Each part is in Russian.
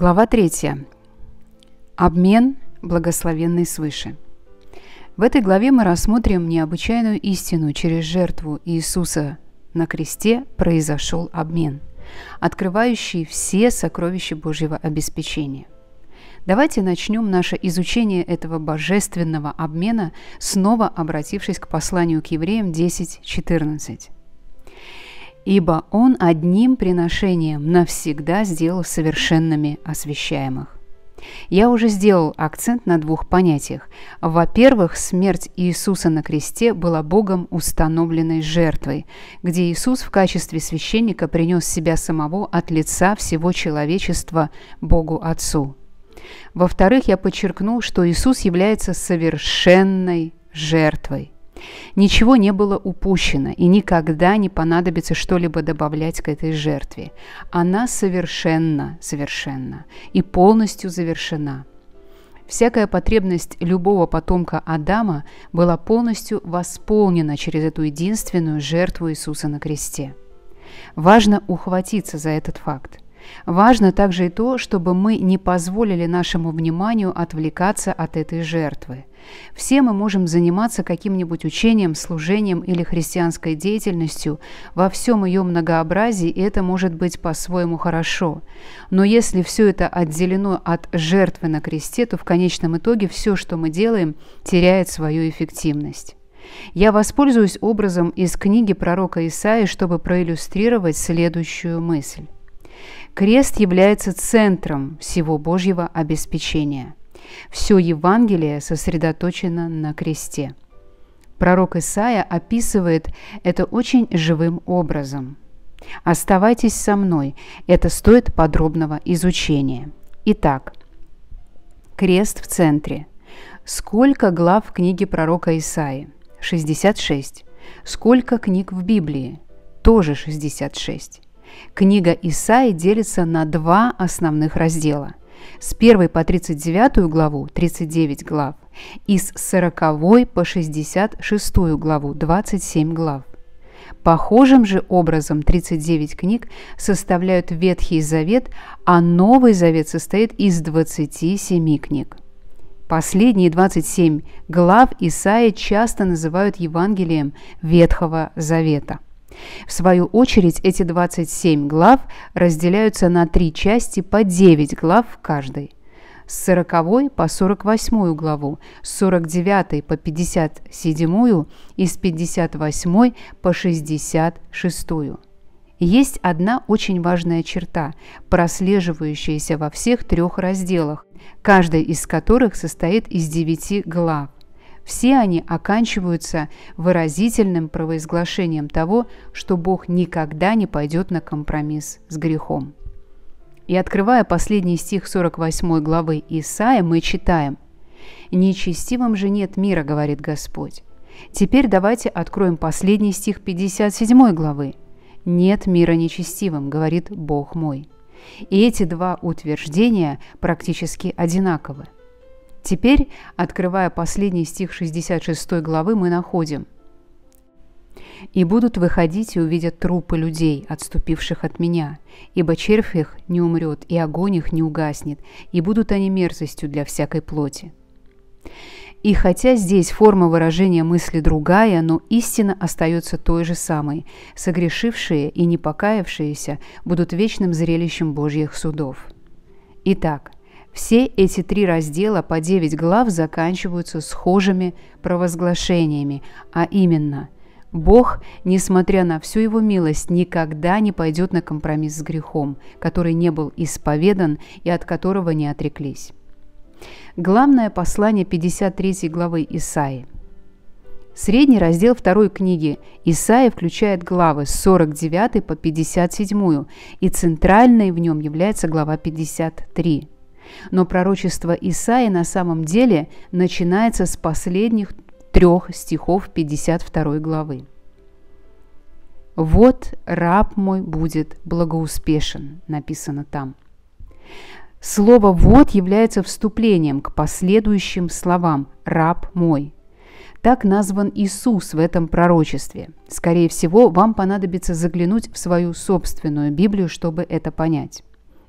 Глава 3. Обмен, благословенный свыше. В этой главе мы рассмотрим необычайную истину через жертву Иисуса на кресте произошел обмен, открывающий все сокровища Божьего обеспечения. Давайте начнем наше изучение этого божественного обмена, снова обратившись к посланию к евреям 10.14 ибо Он одним приношением навсегда сделал совершенными освящаемых. Я уже сделал акцент на двух понятиях. Во-первых, смерть Иисуса на кресте была Богом установленной жертвой, где Иисус в качестве священника принес себя самого от лица всего человечества Богу Отцу. Во-вторых, я подчеркнул, что Иисус является совершенной жертвой – Ничего не было упущено, и никогда не понадобится что-либо добавлять к этой жертве. Она совершенно, совершенна и полностью завершена. Всякая потребность любого потомка Адама была полностью восполнена через эту единственную жертву Иисуса на кресте. Важно ухватиться за этот факт – Важно также и то, чтобы мы не позволили нашему вниманию отвлекаться от этой жертвы. Все мы можем заниматься каким-нибудь учением, служением или христианской деятельностью во всем ее многообразии, это может быть по-своему хорошо. Но если все это отделено от жертвы на кресте, то в конечном итоге все, что мы делаем, теряет свою эффективность. Я воспользуюсь образом из книги пророка Исаи, чтобы проиллюстрировать следующую мысль. Крест является центром всего Божьего обеспечения. Все Евангелие сосредоточено на кресте. Пророк Исаия описывает это очень живым образом. «Оставайтесь со мной, это стоит подробного изучения». Итак, крест в центре. Сколько глав в книге пророка Исаии? 66. Сколько книг в Библии? Тоже 66. Книга Исаи делится на два основных раздела. С 1 по 39 главу, 39 глав, и с 40 по 66 главу, 27 глав. Похожим же образом 39 книг составляют Ветхий Завет, а Новый Завет состоит из 27 книг. Последние 27 глав Исаия часто называют Евангелием Ветхого Завета – в свою очередь эти 27 глав разделяются на три части по 9 глав в каждой. С 40 по 48 главу, с 49 по 57 и с 58 по 66. Есть одна очень важная черта, прослеживающаяся во всех трех разделах, каждый из которых состоит из девяти глав. Все они оканчиваются выразительным провозглашением того, что Бог никогда не пойдет на компромисс с грехом. И открывая последний стих 48 главы Исаия, мы читаем «Нечестивым же нет мира, говорит Господь». Теперь давайте откроем последний стих 57 главы. «Нет мира нечестивым, говорит Бог мой». И эти два утверждения практически одинаковы – Теперь, открывая последний стих 66 главы, мы находим «И будут выходить и увидят трупы людей, отступивших от меня, ибо червь их не умрет, и огонь их не угаснет, и будут они мерзостью для всякой плоти». И хотя здесь форма выражения мысли другая, но истина остается той же самой. Согрешившие и не покаявшиеся будут вечным зрелищем Божьих судов. Итак, все эти три раздела по девять глав заканчиваются схожими провозглашениями, а именно Бог, несмотря на всю его милость, никогда не пойдет на компромисс с грехом, который не был исповедан и от которого не отреклись. Главное послание 53 главы Исаии. Средний раздел второй книги Исаия включает главы с 49 по 57, и центральной в нем является глава 53. Но пророчество Исаи на самом деле начинается с последних трех стихов 52 главы. «Вот раб мой будет благоуспешен», написано там. Слово «вот» является вступлением к последующим словам «раб мой». Так назван Иисус в этом пророчестве. Скорее всего, вам понадобится заглянуть в свою собственную Библию, чтобы это понять.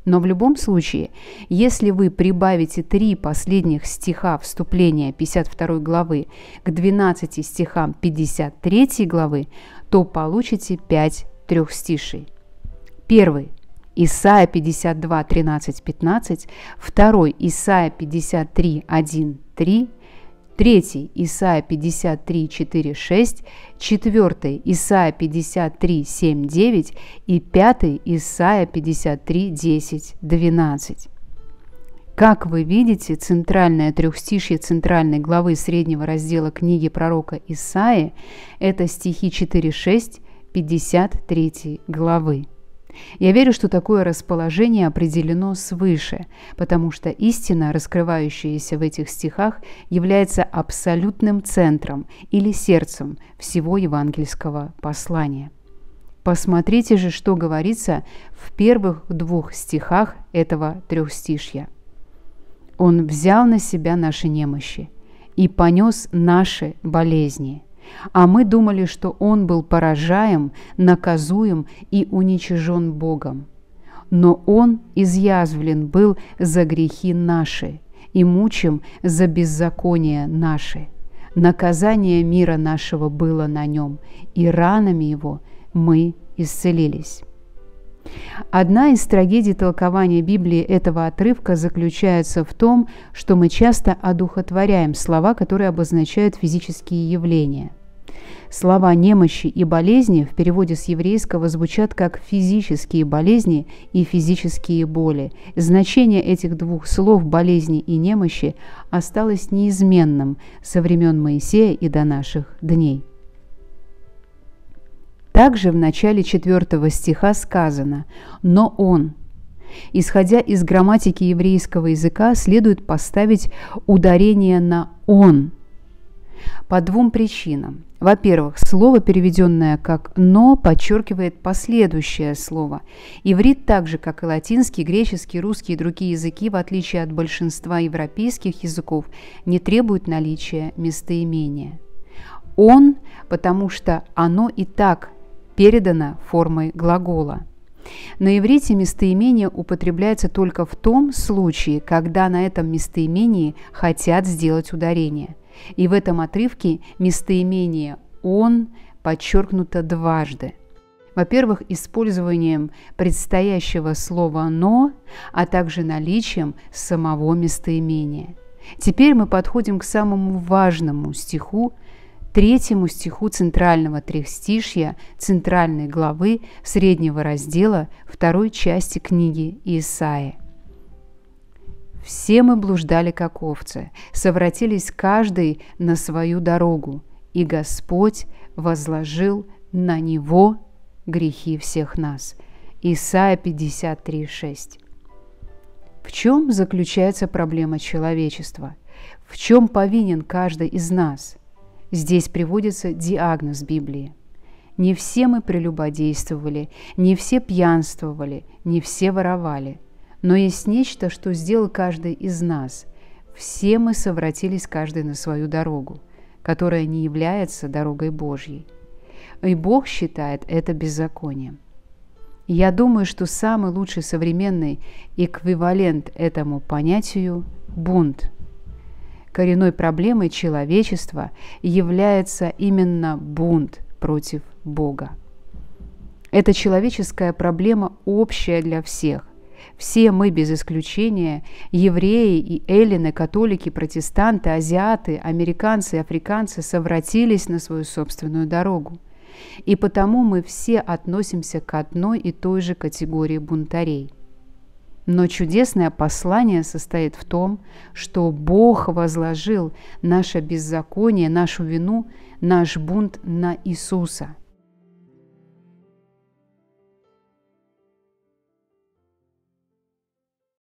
Но в любом случае, если вы прибавите три последних стиха вступления 52 главы к 12 стихам 53 главы, то получите 5 трехстишей. Первый Исайя 52, 13, 15, второй Исайя 53, 1, 3 3 Исаия 53, 4, 6, 4 Исаия 53, 7, 9 и 5 Исаия 53, 10, 12. Как вы видите, центральное трехстишье центральной главы среднего раздела книги пророка Исаи – это стихи 4.6 53 главы. Я верю, что такое расположение определено свыше, потому что истина, раскрывающаяся в этих стихах, является абсолютным центром или сердцем всего евангельского послания. Посмотрите же, что говорится в первых двух стихах этого трехстишья. «Он взял на себя наши немощи и понес наши болезни» а мы думали, что он был поражаем, наказуем и уничижен Богом. Но он изъязвлен был за грехи наши и мучим за беззаконие наши. Наказание мира нашего было на нем, и ранами его мы исцелились. Одна из трагедий толкования Библии этого отрывка заключается в том, что мы часто одухотворяем слова, которые обозначают физические явления – Слова «немощи» и «болезни» в переводе с еврейского звучат как «физические болезни» и «физические боли». Значение этих двух слов «болезни» и «немощи» осталось неизменным со времен Моисея и до наших дней. Также в начале 4 стиха сказано «Но он». Исходя из грамматики еврейского языка, следует поставить ударение на «он», по двум причинам. Во-первых, слово, переведенное как «но», подчеркивает последующее слово. Иврит так же, как и латинский, греческий, русский и другие языки, в отличие от большинства европейских языков, не требует наличия местоимения. «Он», потому что оно и так передано формой глагола. На иврите местоимение употребляется только в том случае, когда на этом местоимении хотят сделать ударение. И в этом отрывке местоимение «он» подчеркнуто дважды. Во-первых, использованием предстоящего слова «но», а также наличием самого местоимения. Теперь мы подходим к самому важному стиху, третьему стиху центрального трехстишья, центральной главы среднего раздела второй части книги Исаия. Все мы блуждали, как овцы, совратились каждый на свою дорогу, и Господь возложил на Него грехи всех нас. Исайя 53,6 В чем заключается проблема человечества? В чем повинен каждый из нас? Здесь приводится диагноз Библии. Не все мы прелюбодействовали, не все пьянствовали, не все воровали – но есть нечто, что сделал каждый из нас. Все мы совратились каждый на свою дорогу, которая не является дорогой Божьей. И Бог считает это беззаконием. Я думаю, что самый лучший современный эквивалент этому понятию – бунт. Коренной проблемой человечества является именно бунт против Бога. Эта человеческая проблема общая для всех, все мы без исключения – евреи и эллины, католики, протестанты, азиаты, американцы и африканцы – совратились на свою собственную дорогу. И потому мы все относимся к одной и той же категории бунтарей. Но чудесное послание состоит в том, что Бог возложил наше беззаконие, нашу вину, наш бунт на Иисуса –